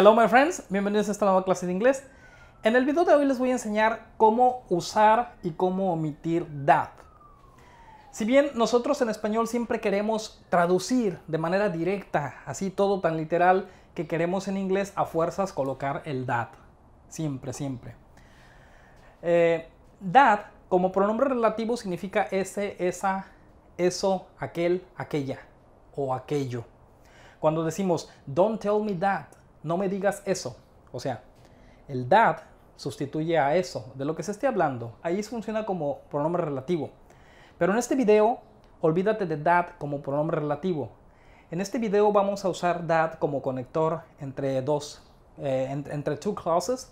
Hello my friends, bienvenidos a esta nueva clase de inglés. En el video de hoy les voy a enseñar cómo usar y cómo omitir that. Si bien nosotros en español siempre queremos traducir de manera directa, así todo tan literal que queremos en inglés a fuerzas colocar el that. Siempre, siempre. Eh, that como pronombre relativo significa ese, esa, eso, aquel, aquella o aquello. Cuando decimos don't tell me that no me digas eso. O sea, el that sustituye a eso, de lo que se esté hablando. Ahí funciona como pronombre relativo. Pero en este video, olvídate de that como pronombre relativo. En este video vamos a usar that como conector entre dos, eh, entre, entre two clauses.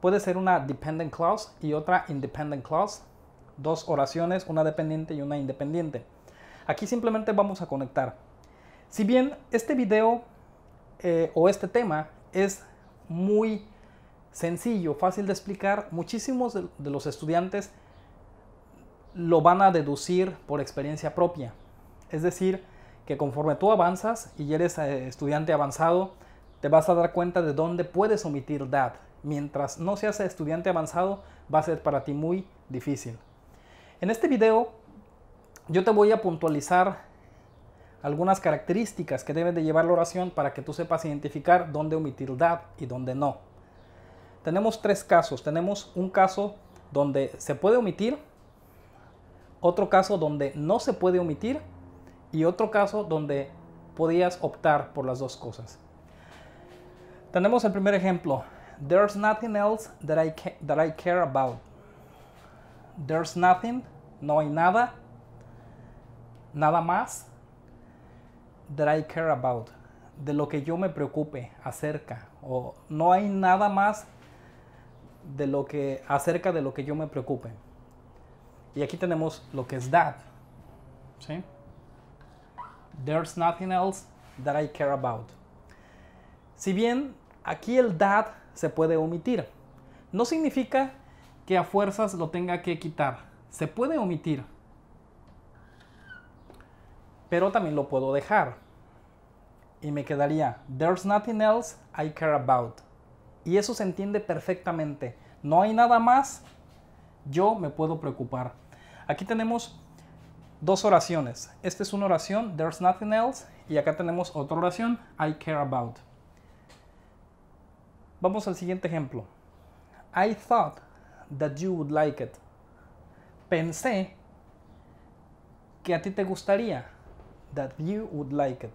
Puede ser una dependent clause y otra independent clause. Dos oraciones, una dependiente y una independiente. Aquí simplemente vamos a conectar. Si bien este video eh, o este tema es muy sencillo, fácil de explicar. Muchísimos de, los estudiantes lo van a deducir por experiencia propia. Es decir, que conforme tú avanzas y eres eh, estudiante avanzado, te vas a dar cuenta de dónde puedes omitir DAD Mientras no seas estudiante avanzado, va a ser para ti muy difícil. En este video, yo te voy a puntualizar algunas características que deben de llevar la oración para que tú sepas identificar dónde omitir that y dónde no. Tenemos tres casos. Tenemos un caso donde se puede omitir, otro caso donde no se puede omitir y otro caso donde podías optar por las dos cosas. Tenemos el primer ejemplo. There's nothing else that I, that I care about. There's nothing, no hay nada, nada más, that I care about, de lo que yo me preocupe acerca, o no hay nada más de lo que acerca de lo que yo me preocupe. Y aquí tenemos lo que es that. There's nothing else that I care about. Si bien aquí el that se puede omitir, no significa que a fuerzas lo tenga que quitar. Se puede omitir pero también lo puedo dejar. Y me quedaría, there's nothing else I care about. Y eso se entiende perfectamente. No hay nada más, yo me puedo preocupar. Aquí tenemos dos oraciones. Esta es una oración, there's nothing else, y acá tenemos otra oración, I care about. Vamos al siguiente ejemplo. I thought that you would like it. Pensé que a ti te gustaría that you would like it.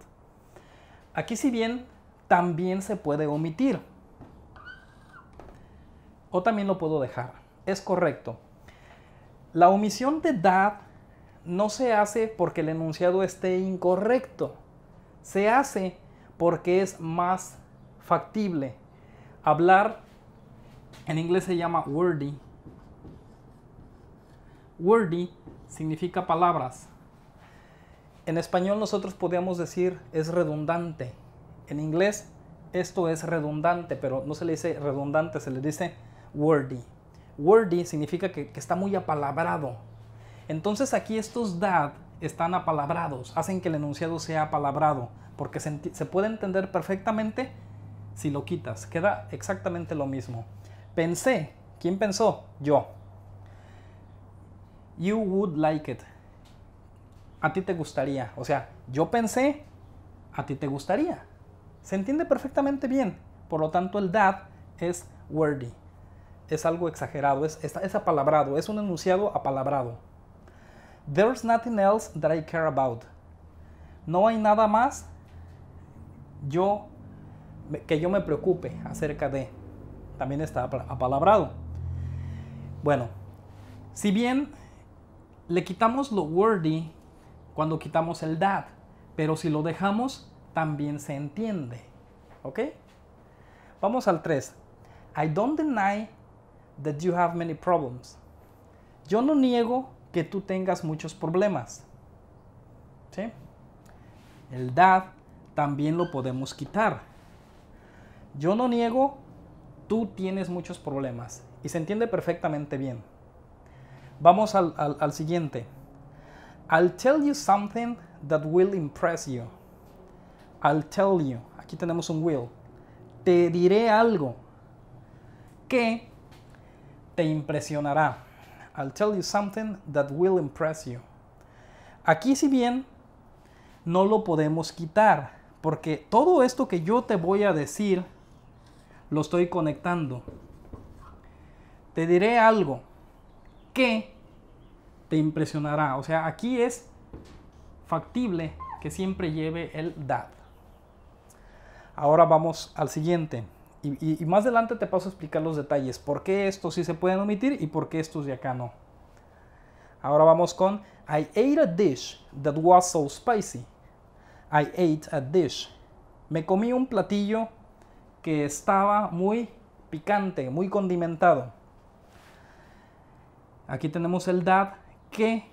Aquí si bien también se puede omitir. O también lo puedo dejar. Es correcto. La omisión de that no se hace porque el enunciado esté incorrecto. Se hace porque es más factible. Hablar en inglés se llama wordy. Wordy significa palabras. En español nosotros podríamos decir es redundante. En inglés esto es redundante, pero no se le dice redundante, se le dice wordy. Wordy significa que, está muy apalabrado. Entonces aquí estos dad están apalabrados, hacen que el enunciado sea apalabrado, porque se, se puede entender perfectamente si lo quitas. Queda exactamente lo mismo. Pensé. ¿Quién pensó? Yo. You would like it a ti te gustaría. O sea, yo pensé, a ti te gustaría. Se entiende perfectamente bien. Por lo tanto, el that es wordy. Es algo exagerado, es, es, apalabrado, es un enunciado apalabrado. There's nothing else that I care about. No hay nada más yo, que yo me preocupe acerca de. También está apalabrado. Bueno, si bien le quitamos lo wordy cuando quitamos el dad, pero si lo dejamos, también se entiende. ¿Ok? Vamos al 3. I don't deny that you have many problems. Yo no niego que tú tengas muchos problemas. ¿Sí? El dad también lo podemos quitar. Yo no niego, tú tienes muchos problemas. Y se entiende perfectamente bien. Vamos al siguiente. I'll tell you something that will impress you. I'll tell you. Aquí tenemos un will. Te diré algo que te impresionará. I'll tell you something that will impress you. Aquí si bien no lo podemos quitar, porque todo esto que yo te voy a decir lo estoy conectando. Te diré algo que te impresionará. O sea, aquí es factible que siempre lleve el dad. Ahora vamos al siguiente. Y, más adelante te paso a explicar los detalles. ¿Por qué estos sí se pueden omitir y por qué estos de acá no? Ahora vamos con I ate a dish that was so spicy. I ate a dish. Me comí un platillo que estaba muy picante, muy condimentado. Aquí tenemos el dad que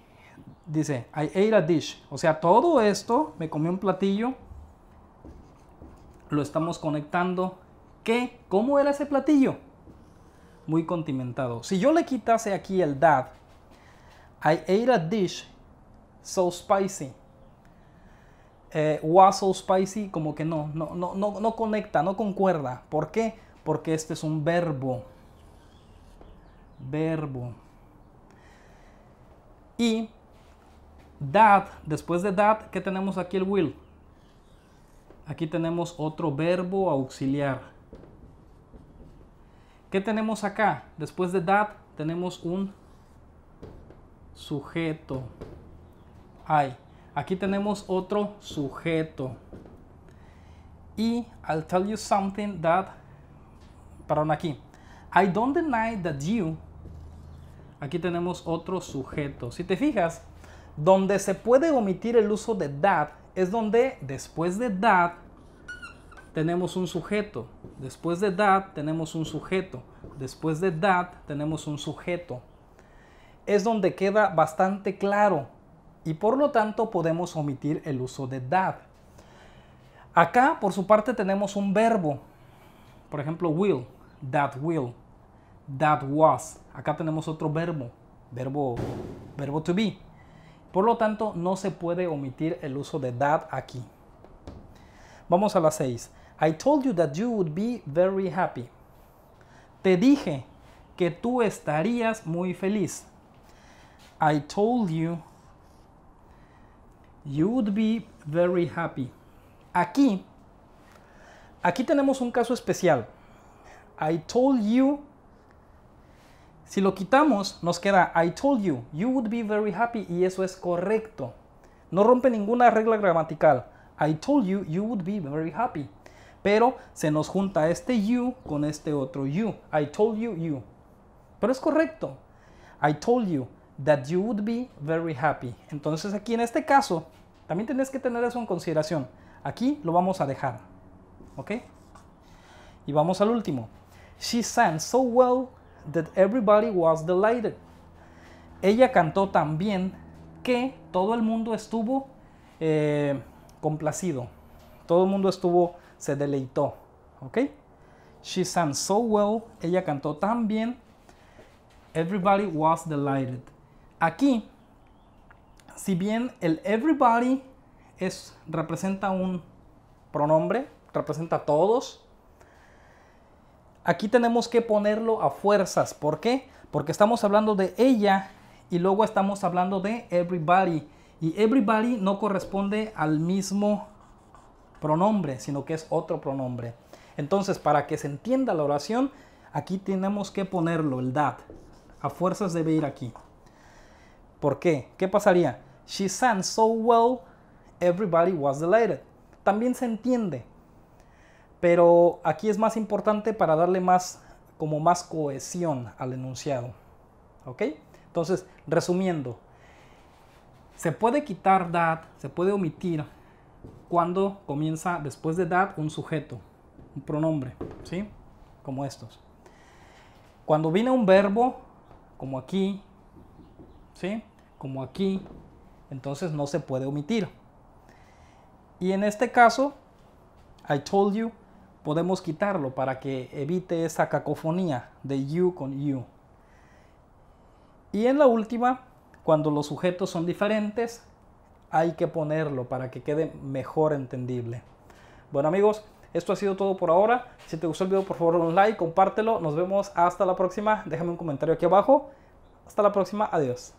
dice, I ate a dish. O sea, todo esto, me comí un platillo, lo estamos conectando. ¿Qué? ¿Cómo era ese platillo? Muy condimentado. Si yo le quitase aquí el dad, I ate a dish so spicy. Eh, was so spicy, como que no, no, no, no, no conecta, no concuerda. ¿Por qué? Porque este es un verbo. Verbo. Y that, después de that, ¿qué tenemos aquí el will? Aquí tenemos otro verbo auxiliar. ¿Qué tenemos acá? Después de that tenemos un sujeto. I. Aquí tenemos otro sujeto. Y I'll tell you something that... Perdón, aquí. I don't deny that you Aquí tenemos otro sujeto. Si te fijas, donde se puede omitir el uso de that es donde después de that tenemos un sujeto. Después de that tenemos un sujeto. Después de that tenemos un sujeto. Es donde queda bastante claro y por lo tanto podemos omitir el uso de that. Acá por su parte tenemos un verbo. Por ejemplo, will, that will that was. Acá tenemos otro verbo, verbo, verbo to be. Por lo tanto, no se puede omitir el uso de that aquí. Vamos a la 6. I told you that you would be very happy. Te dije que tú estarías muy feliz. I told you you would be very happy. Aquí, aquí tenemos un caso especial. I told you si lo quitamos, nos queda I told you, you would be very happy y eso es correcto. No rompe ninguna regla gramatical. I told you, you would be very happy. Pero se nos junta este you con este otro you. I told you, you. Pero es correcto. I told you that you would be very happy. Entonces aquí en este caso, también tenés que tener eso en consideración. Aquí lo vamos a dejar. ¿Ok? Y vamos al último. She sang so well that everybody was delighted. Ella cantó tan bien que todo el mundo estuvo eh, complacido. Todo el mundo estuvo, se deleitó. ¿Ok? She sang so well. Ella cantó tan bien. Everybody was delighted. Aquí, si bien el everybody es, representa un pronombre, representa a todos, Aquí tenemos que ponerlo a fuerzas. ¿Por qué? Porque estamos hablando de ella y luego estamos hablando de everybody. Y everybody no corresponde al mismo pronombre, sino que es otro pronombre. Entonces, para que se entienda la oración, aquí tenemos que ponerlo, el that. A fuerzas debe ir aquí. ¿Por qué? ¿Qué pasaría? She sang so well, everybody was delighted. También se entiende, pero aquí es más importante para darle más, como más cohesión al enunciado. ¿Ok? Entonces, resumiendo, se puede quitar that, se puede omitir cuando comienza después de that un sujeto, un pronombre, ¿sí? Como estos. Cuando viene un verbo, como aquí, ¿sí? Como aquí, entonces no se puede omitir. Y en este caso, I told you, podemos quitarlo para que evite esa cacofonía de you con you. Y en la última, cuando los sujetos son diferentes, hay que ponerlo para que quede mejor entendible. Bueno amigos, esto ha sido todo por ahora. Si te gustó el video, por favor, un like, compártelo. Nos vemos hasta la próxima. Déjame un comentario aquí abajo. Hasta la próxima. Adiós.